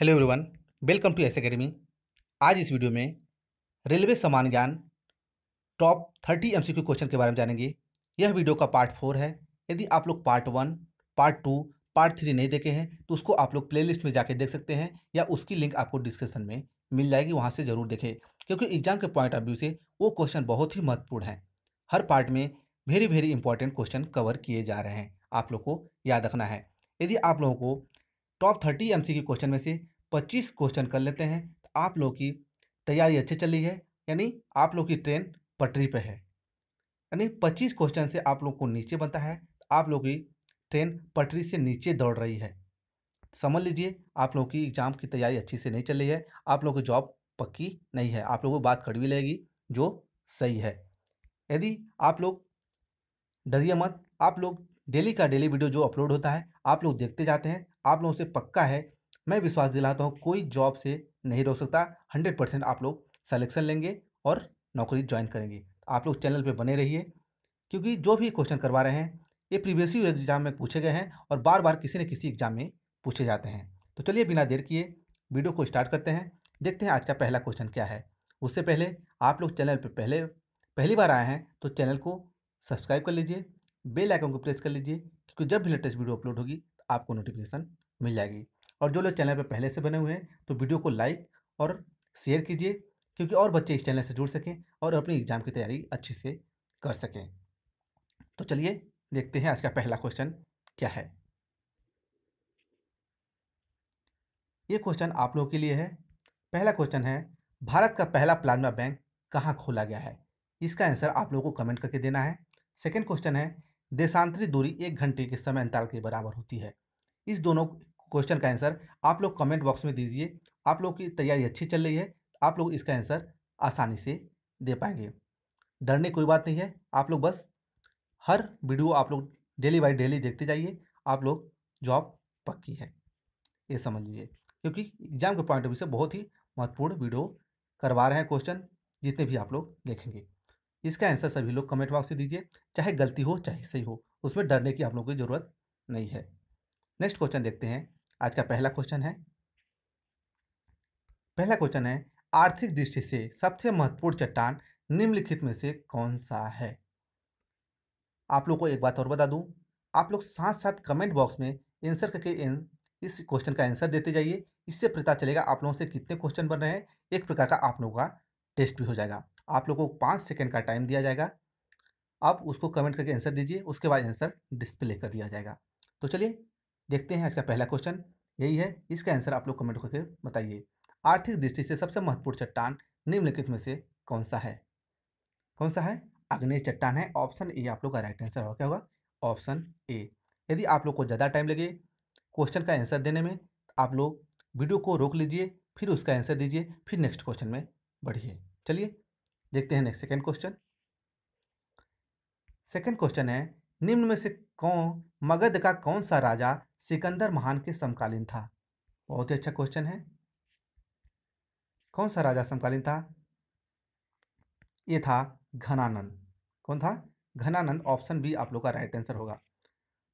hello everyone welcome to S academy आज इस video में रेलवे समान ज्ञान टॉप थर्टी एमसीक्यू क्वेश्चन के बारे में जानेंगे यह वीडियो का पार्ट फोर है यदि आप लोग part one part two part three नहीं देखे हैं तो उसको आप लोग प्लेलिस्ट में जाके देख सकते हैं या उसकी लिंक आपको डिस्क्रिप्शन में मिल जाएगी वहाँ से ज़रूर देखें क्योंकि एग्जाम के पॉइंट ऑफ व्यू से वो क्वेश्चन बहुत ही महत्वपूर्ण हैं हर पार्ट में very very important question cover किए जा रहे हैं आप लोग को याद रखना है यदि आप लोगों को टॉप तो थर्टी एम क्वेश्चन में से पच्चीस क्वेश्चन कर लेते हैं तो आप लोग की तैयारी अच्छी चल रही है यानी आप लोग की ट्रेन पटरी पर है यानी पच्चीस क्वेश्चन से आप लोग को नीचे बनता है आप लोग की ट्रेन पटरी से नीचे दौड़ रही है समझ लीजिए आप लोग की एग्ज़ाम की तैयारी अच्छी से नहीं चल रही है आप लोग की जॉब पक्की नहीं है आप लोगों को बात कड़वी लगेगी जो सही है यदि आप लोग डरिए मत आप लोग डेली का डेली वीडियो जो अपलोड होता है आप लोग देखते जाते हैं आप लोगों से पक्का है मैं विश्वास दिलाता हूँ कोई जॉब से नहीं रोक सकता हंड्रेड परसेंट आप लोग सलेक्शन लेंगे और नौकरी ज्वाइन करेंगे आप लोग चैनल पर बने रहिए क्योंकि जो भी क्वेश्चन करवा रहे हैं ये प्रीवियस एग्जाम में पूछे गए हैं और बार बार किसी न किसी एग्जाम में पूछे जाते हैं तो चलिए बिना देर किए वीडियो को स्टार्ट करते हैं देखते हैं आज का पहला क्वेश्चन क्या है उससे पहले आप लोग चैनल पर पहले पहली बार आए हैं तो चैनल को सब्सक्राइब कर लीजिए बेल आइकन को प्रेस कर लीजिए क्योंकि जब भी लेटेस्ट वीडियो अपलोड होगी तो आपको नोटिफिकेशन मिल जाएगी और जो लोग चैनल पर पहले से बने हुए हैं तो वीडियो को लाइक और शेयर कीजिए क्योंकि और बच्चे इस चैनल से जुड़ सकें और अपनी एग्ज़ाम की तैयारी अच्छे से कर सकें तो चलिए देखते हैं आज का पहला क्वेश्चन क्या है ये क्वेश्चन आप लोगों के लिए है पहला क्वेश्चन है भारत का पहला प्लाज्मा बैंक कहाँ खोला गया है इसका आंसर आप लोगों को कमेंट करके देना है सेकेंड क्वेश्चन है देशांतरित दूरी एक घंटे के समय अंतराल के बराबर होती है इस दोनों क्वेश्चन का आंसर आप लोग कमेंट बॉक्स में दीजिए आप लोग की तैयारी अच्छी चल रही है आप लोग इसका आंसर आसानी से दे पाएंगे डरने कोई बात नहीं है आप लोग बस हर वीडियो आप लोग डेली बाई डेली देखते जाइए आप लोग जॉब पक्की है ये समझ लीजिए क्योंकि एग्जाम के पॉइंट ऑफ व्यू से बहुत ही महत्वपूर्ण वीडियो करवा रहे हैं क्वेश्चन जितने भी आप लोग देखेंगे इसका आंसर सभी लोग कमेंट बॉक्स में दीजिए चाहे गलती हो चाहे सही हो उसमें डरने की आप लोगों की ज़रूरत नहीं है नेक्स्ट क्वेश्चन देखते हैं आज का पहला क्वेश्चन है पहला क्वेश्चन है आर्थिक दृष्टि से सबसे महत्वपूर्ण चट्टान निम्नलिखित में से कौन सा है आप लोग को एक बात और बता दूं आप लोग साथ साथ कमेंट बॉक्स में आंसर करके इस क्वेश्चन का आंसर देते जाइए इससे पता चलेगा आप लोगों से कितने क्वेश्चन बन रहे हैं एक प्रकार का आप लोगों का टेस्ट भी हो जाएगा आप लोगों को पाँच सेकेंड का टाइम दिया जाएगा आप उसको कमेंट करके आंसर दीजिए उसके बाद आंसर डिस्प्ले कर दिया जाएगा तो चलिए देखते हैं आज का पहला क्वेश्चन यही है इसका आंसर आप लोग कमेंट करके बताइए आर्थिक दृष्टि से सबसे महत्वपूर्ण चट्टान निम्नलिखित में से कौन सा है कौन सा है अग्नि चट्टान है ऑप्शन ए आप लोग का राइट आंसर होगा क्या होगा ऑप्शन ए यदि आप लोग को ज़्यादा टाइम लगे क्वेश्चन का आंसर देने में तो आप लोग वीडियो को रोक लीजिए फिर उसका आंसर दीजिए फिर नेक्स्ट क्वेश्चन में बढ़िए चलिए देखते हैं next second question second question है निम्न में से कौन मगध का कौन सा राजा सिकंदर महान के समकालीन था बहुत ही अच्छा क्वेश्चन है कौन सा राजा समकालीन था ये था घनानंद कौन था घनानंद ऑप्शन बी आप लोग का राइट आंसर होगा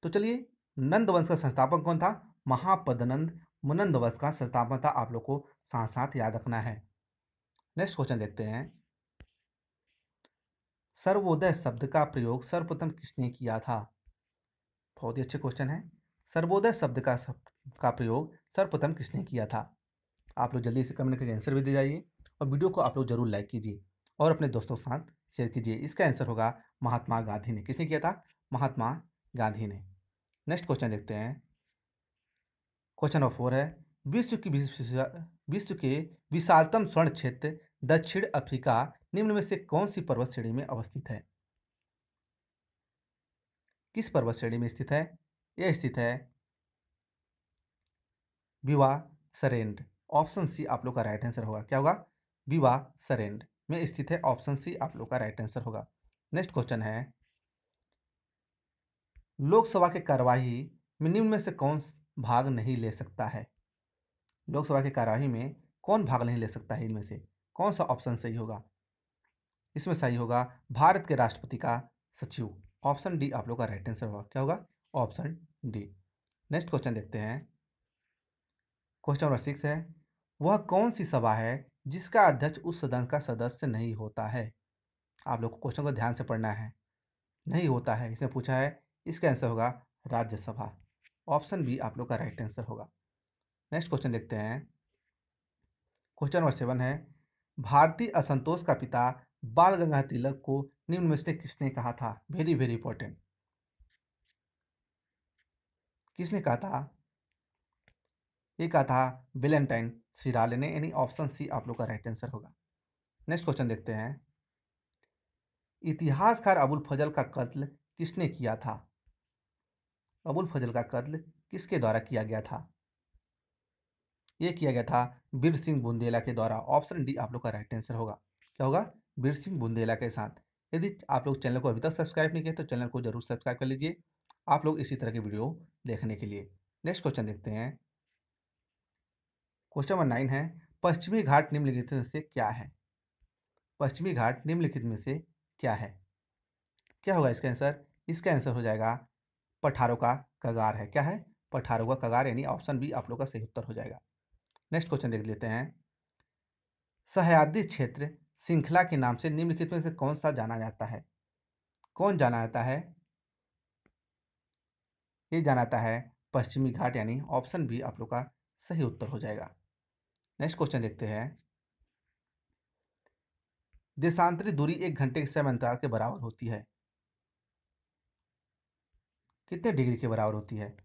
तो चलिए नंद वंश का संस्थापक कौन था महापदनंद मुनंद वंश का संस्थापक था आप लोग को साथ साथ याद रखना है नेक्स्ट क्वेश्चन देखते हैं सर्वोदय शब्द का प्रयोग सर्वप्रथम किसने किया था बहुत ही अच्छे क्वेश्चन है सर्वोदय शब्द का सब का प्रयोग सर्वप्रथम किसने किया था आप लोग जल्दी से कमेंट करके आंसर भी दे जाइए और वीडियो को आप लोग जरूर लाइक कीजिए और अपने दोस्तों के साथ शेयर कीजिए इसका आंसर होगा महात्मा गांधी ने किसने किया था महात्मा गांधी ने नेक्स्ट क्वेश्चन देखते हैं क्वेश्चन नंबर फोर है विश्व की विश्व के विशालतम स्वर्ण क्षेत्र दक्षिण अफ्रीका निम्न में से कौन सी पर्वत श्रेणी में अवस्थित है किस पर्वत श्रेणी में स्थित है यह स्थित है विवा सरेंड ऑप्शन सी आप लोग का राइट आंसर होगा क्या होगा विवा सरेंड में स्थित है ऑप्शन सी आप लोग का राइट आंसर होगा नेक्स्ट क्वेश्चन है लोकसभा के कार्यवाही में निम्न में से कौन भाग नहीं ले सकता है लोकसभा की कार्यवाही में कौन भाग नहीं ले सकता है इनमें से कौन सा ऑप्शन सही होगा इसमें सही होगा भारत के राष्ट्रपति का सचिव ऑप्शन डी आप लोग का राइट आंसर होगा क्या होगा ऑप्शन डी नेक्स्ट क्वेश्चन देखते हैं क्वेश्चन नंबर सिक्स है वह कौन सी सभा है जिसका अध्यक्ष उस सदन का सदस्य नहीं होता है आप लोग को क्वेश्चन को ध्यान से पढ़ना है नहीं होता है इसने पूछा है इसका आंसर होगा राज्यसभा ऑप्शन बी आप लोग का राइट आंसर होगा नेक्स्ट क्वेश्चन देखते हैं क्वेश्चन नंबर सेवन है भारतीय असंतोष का पिता बाल गंगा तिलक को निम्न में से किसने कहा था वेरी वेरी इंपॉर्टेंट किसने कहा था ये कहा था वेलेंटाइन सिराले ने यानी ऑप्शन सी आप लोग का राइट आंसर होगा नेक्स्ट क्वेश्चन देखते हैं इतिहासकार अबुल फजल का कत्ल किसने किया था अबुल फजल का कत्ल किसके द्वारा किया गया था यह किया गया था बीर सिंह बुंदेला के द्वारा ऑप्शन डी आप लोग का राइट आंसर होगा क्या होगा वीर सिंह बुंदेला के साथ यदि आप लोग चैनल को अभी तक सब्सक्राइब नहीं किया तो चैनल को जरूर सब्सक्राइब कर लीजिए आप लोग इसी तरह की वीडियो देखने के लिए नेक्स्ट क्वेश्चन देखते हैं क्वेश्चन नंबर नाइन है पश्चिमी घाट निम्नलिखित में से क्या है पश्चिमी घाट निम्नलिखित में से क्या है क्या होगा इसका आंसर इसका आंसर हो जाएगा पठारों का कगार है क्या है पठारों का कगार यानी ऑप्शन बी आप लोग का सही उत्तर हो जाएगा नेक्स्ट क्वेश्चन देख लेते हैं सहयाद्री क्षेत्र श्रृंखला के नाम से निम्नलिखित में से कौन सा जाना जाता है कौन जाना जाता है ये जाना जाता है पश्चिमी घाट यानी ऑप्शन बी आप लोग का सही उत्तर हो जाएगा नेक्स्ट क्वेश्चन देखते हैं देशांतरित दूरी एक घंटे के समय अंतराल के बराबर होती है कितने डिग्री के बराबर होती है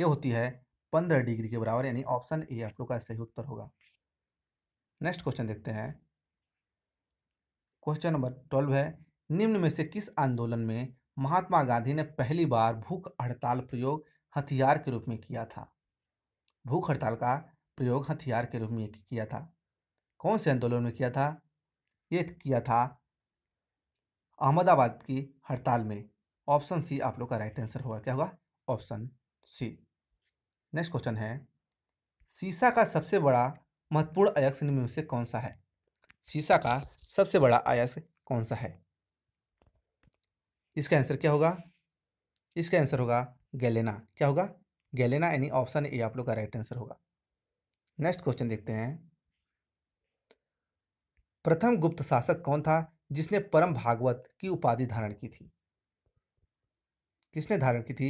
यह होती है पंद्रह डिग्री के बराबर यानी ऑप्शन ए आप लोग का सही उत्तर होगा नेक्स्ट क्वेश्चन देखते हैं क्वेश्चन नंबर ट्वेल्व है निम्न में से किस आंदोलन में महात्मा गांधी ने पहली बार भूख हड़ताल प्रयोग हथियार के रूप में किया था भूख हड़ताल का प्रयोग हथियार के रूप में किया था कौन से आंदोलन में किया था ये किया था अहमदाबाद की हड़ताल में ऑप्शन सी आप लोग का राइट आंसर होगा क्या होगा ऑप्शन सी नेक्स्ट क्वेश्चन है शीशा का सबसे बड़ा महत्वपूर्ण अयक्ष निम्न में से कौन सा है शीशा का सबसे बड़ा आयास कौन सा है इसका आंसर क्या होगा इसका आंसर होगा गैलेना क्या होगा गैलेना यानी ऑप्शन ए आप लोग का राइट आंसर होगा नेक्स्ट क्वेश्चन देखते हैं प्रथम गुप्त शासक कौन था जिसने परम भागवत की उपाधि धारण की थी किसने धारण की थी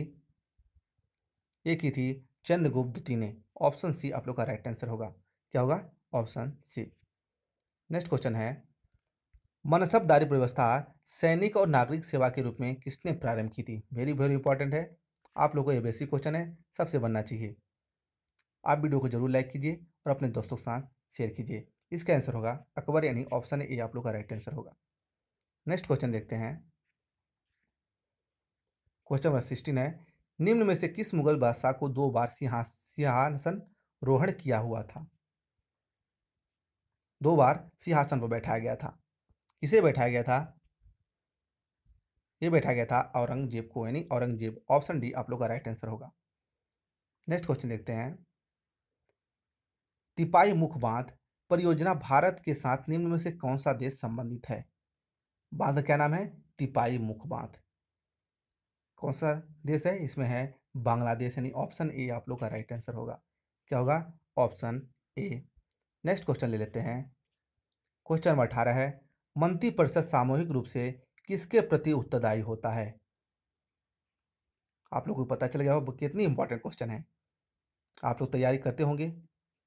ये की थी चंद्रगुप्त द्वितीय ने ऑप्शन सी आप लोग का राइट आंसर होगा क्या होगा ऑप्शन सी नेक्स्ट क्वेश्चन है मनसबदारी व्यवस्था सैनिक और नागरिक सेवा के रूप में किसने प्रारंभ की थी वेरी वेरी इंपॉर्टेंट है आप लोगों को ये बेसिक क्वेश्चन है सबसे बनना चाहिए आप वीडियो को जरूर लाइक कीजिए और अपने दोस्तों के साथ शेयर कीजिए इसका आंसर होगा अकबर यानी ऑप्शन ए आप लोग का राइट आंसर होगा नेक्स्ट क्वेश्चन देखते हैं क्वेश्चन नंबर सिक्सटीन है निम्न में से किस मुगल बादशाह को दो बार सिंहासन रोहण किया हुआ था दो बार सिंहासन पर बैठाया गया था किसे बैठाया गया था ये बैठा गया था औरंगजेब को यानी औरंगजेब ऑप्शन डी आप लोग का राइट आंसर होगा नेक्स्ट क्वेश्चन देखते हैं तिपाही मुख बांध परियोजना भारत के साथ निम्न में से कौन सा देश संबंधित है बांध क्या नाम है तिपाही मुख बांध कौन सा देश है इसमें है बांग्लादेश यानी ऑप्शन ए आप लोग का राइट आंसर होगा क्या होगा ऑप्शन ए नेक्स्ट क्वेश्चन ले लेते हैं क्वेश्चन नंबर अठारह है मंत्रिपरिषद सामूहिक रूप से किसके प्रति उत्तरदायी होता है आप लोगों को पता चल गया हो कितनी इंपॉर्टेंट क्वेश्चन है आप लोग तैयारी करते होंगे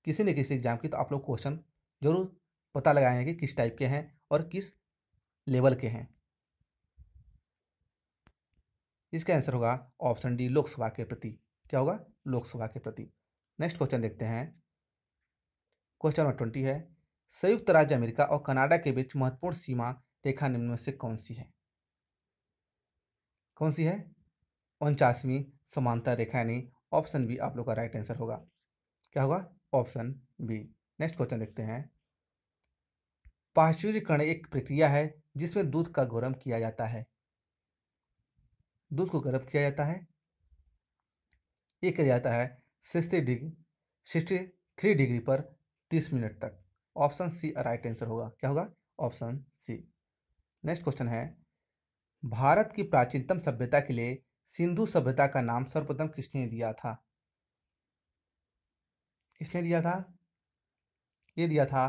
किसी न किसी एग्जाम की तो आप लोग क्वेश्चन जरूर पता लगाएंगे कि किस टाइप के हैं और किस लेवल के हैं इसका आंसर होगा ऑप्शन डी लोकसभा के प्रति क्या होगा लोकसभा के प्रति नेक्स्ट क्वेश्चन देखते हैं क्वेश्चन नंबर ट्वेंटी है संयुक्त राज्य अमेरिका और कनाडा के बीच महत्वपूर्ण सीमा रेखा निम्न में से कौन सी है कौन सी है उनचासवीं समानता रेखा यानी ऑप्शन बी आप लोग का राइट आंसर होगा क्या होगा ऑप्शन बी नेक्स्ट क्वेश्चन देखते हैं पाश्चुरीकरण एक प्रक्रिया है जिसमें दूध का गर्म किया जाता है दूध को गर्म किया जाता है ये किया जाता है sixty degree sixty three degree पर तीस मिनट तक ऑप्शन सी राइट आंसर होगा क्या होगा ऑप्शन सी नेक्स्ट क्वेश्चन है भारत की प्राचीनतम सभ्यता के लिए सिंधु सभ्यता का नाम सर्वप्रथम किसने दिया था किसने दिया था ये दिया था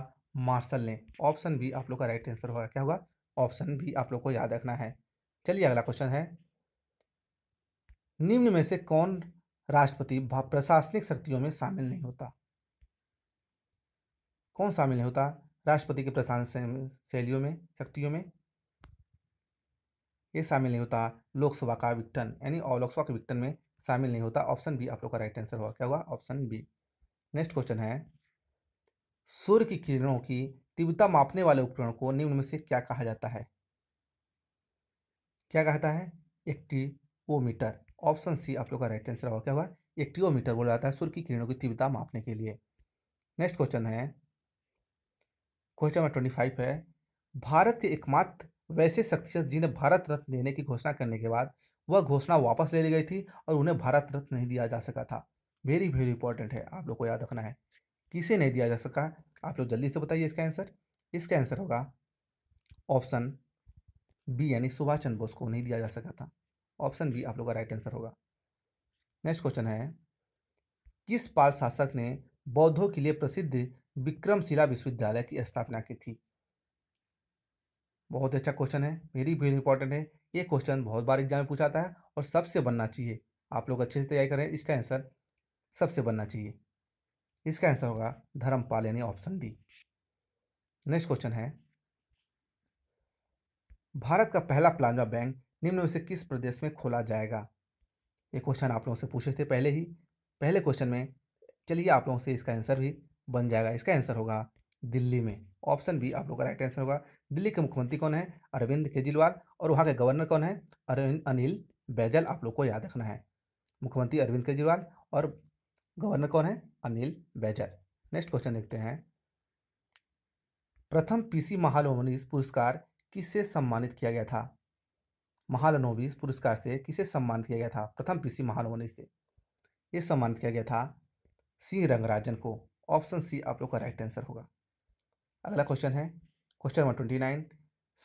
मार्शल ने ऑप्शन बी आप लोग का राइट आंसर होगा क्या होगा ऑप्शन बी आप लोग को याद रखना है चलिए अगला क्वेश्चन है निम्न में से कौन राष्ट्रपति प्रशासनिक शक्तियों में शामिल नहीं होता कौन शामिल नहीं होता राष्ट्रपति के प्रशासन शैलियों में शक्तियों में ये शामिल नहीं होता लोकसभा का विक्टन यानी और लोकसभा के विक्टन में शामिल नहीं होता ऑप्शन बी आप लोग का राइट आंसर होगा क्या हुआ ऑप्शन बी नेक्स्ट क्वेश्चन है सूर्य की किरणों की तीव्रता मापने वाले उपकरण को निम्न में से क्या कहा जाता है क्या कहता है एक्टिवोमीटर ऑप्शन सी आप लोग का राइट आंसर होगा क्या हुआ एक्टिवोमीटर बोला जाता है सूर्य की किरणों की तीव्रता मापने के लिए नेक्स्ट क्वेश्चन है क्वेश्चन नंबर ट्वेंटी फाइव है भारत के एकमात्र वैसे शख्सियत जिन्हें भारत रत्न देने की घोषणा करने के बाद वह घोषणा वापस ले ली गई थी और उन्हें भारत रत्न नहीं दिया जा सका था वेरी वेरी इंपॉर्टेंट है आप लोग को याद रखना है किसे नहीं दिया जा सका आप लोग जल्दी से बताइए इसका आंसर इसका आंसर होगा ऑप्शन बी यानी सुभाष चंद्र बोस को नहीं दिया जा सका था ऑप्शन बी आप लोग का राइट आंसर होगा नेक्स्ट क्वेश्चन है किस पाल शासक ने बौद्धों के लिए प्रसिद्ध विक्रमशिला विश्वविद्यालय की स्थापना की थी बहुत अच्छा क्वेश्चन है वेरी वेरी इंपॉर्टेंट है ये क्वेश्चन बहुत बार एग्जाम में पूछा जाता है और सबसे बनना चाहिए आप लोग अच्छे से तैयारी करें इसका आंसर सबसे बनना चाहिए इसका आंसर होगा धर्मपाल यानी ऑप्शन डी नेक्स्ट क्वेश्चन है भारत का पहला प्लाज्मा बैंक निम्न में से किस प्रदेश में खोला जाएगा ये क्वेश्चन आप लोगों से पूछे थे पहले ही पहले क्वेश्चन में चलिए आप लोगों से इसका आंसर भी बन जाएगा इसका आंसर होगा दिल्ली में ऑप्शन बी आप लोग का राइट आंसर होगा दिल्ली के मुख्यमंत्री कौन है अरविंद केजरीवाल और वहाँ के गवर्नर कौन है अरविंद अनिल बैजल आप लोग को याद रखना है मुख्यमंत्री अरविंद केजरीवाल और गवर्नर कौन है अनिल बैजल नेक्स्ट क्वेश्चन देखते हैं प्रथम पीसी महालोमनीस पुरस्कार किससे सम्मानित किया गया था महालनोबिस पुरस्कार से किसे सम्मानित किया गया था प्रथम पीसी महालनोबिस से ये सम्मानित किया गया था सी रंगराजन को ऑप्शन सी आप लोग का राइट आंसर होगा अगला क्वेश्चन है क्वेश्चन नंबर ट्वेंटी नाइन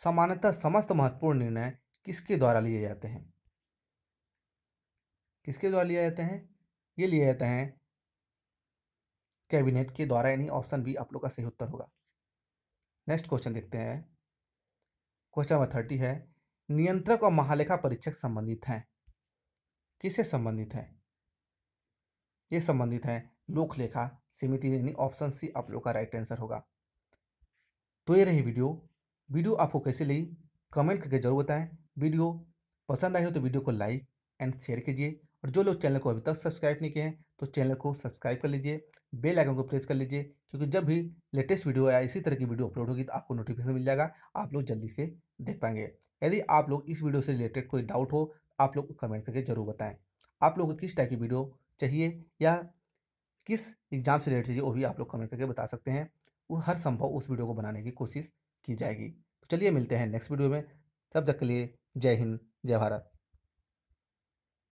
सामान्यतः समस्त महत्वपूर्ण निर्णय किसके द्वारा लिए जाते हैं किसके द्वारा लिए जाते हैं ये लिए जाते हैं कैबिनेट के द्वारा यानी ऑप्शन बी आप लोग का सही उत्तर होगा नेक्स्ट क्वेश्चन देखते हैं क्वेश्चन नंबर थर्टी है नियंत्रक और महालेखा परीक्षक संबंधित हैं किससे संबंधित है ये संबंधित है लोकलेखा समिति यानी ऑप्शन सी आप लोग का राइट आंसर होगा तो ये रही वीडियो वीडियो आपको कैसे लगी कमेंट करके जरूर बताएं वीडियो पसंद आई हो तो वीडियो को लाइक एंड शेयर कीजिए और जो लोग चैनल को अभी तक सब्सक्राइब नहीं किए हैं तो चैनल को सब्सक्राइब कर लीजिए बेल आइकन को प्रेस कर लीजिए क्योंकि जब भी लेटेस्ट वीडियो या इसी तरह की वीडियो अपलोड होगी तो आपको नोटिफिकेशन मिल जाएगा आप लोग जल्दी से देख पाएंगे यदि आप लोग इस वीडियो से रिलेटेड कोई डाउट हो तो आप लोग कमेंट करके जरूर बताएं आप लोग को किस टाइप की वीडियो चाहिए या किस एग्ज़ाम से रिलेटेड वो भी आप लोग कमेंट करके बता सकते हैं वो हर संभव उस वीडियो को बनाने की कोशिश की जाएगी तो चलिए मिलते हैं नेक्स्ट वीडियो में तब तक के लिए जय हिंद जय भारत